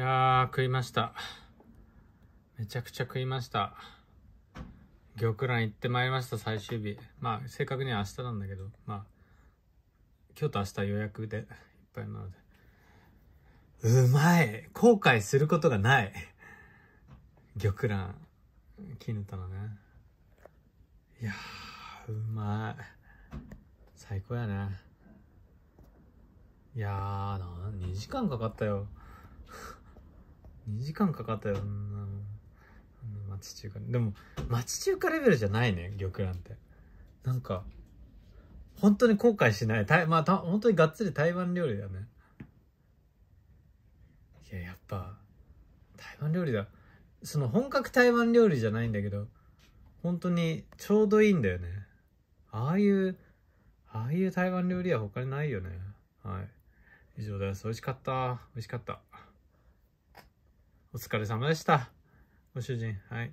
いやー、食いました。めちゃくちゃ食いました。玉蘭行ってまいりました、最終日。まあ、正確には明日なんだけど、まあ、今日と明日予約でいっぱいなので。うまい後悔することがない玉蘭、絹たのね。いやー、うまい。最高やね。いやー、2時間かかったよ。2時間かかったよ、んな町中華。でも、町中華レベルじゃないね、玉蘭って。なんか、本当に後悔しない。たまあ、た本当にがっつり台湾料理だね。いや、やっぱ、台湾料理だ。その本格台湾料理じゃないんだけど、本当にちょうどいいんだよね。ああいう、ああいう台湾料理は他にないよね。はい。以上です。美味しかった。美味しかった。お疲れ様でした。ご主人、はい。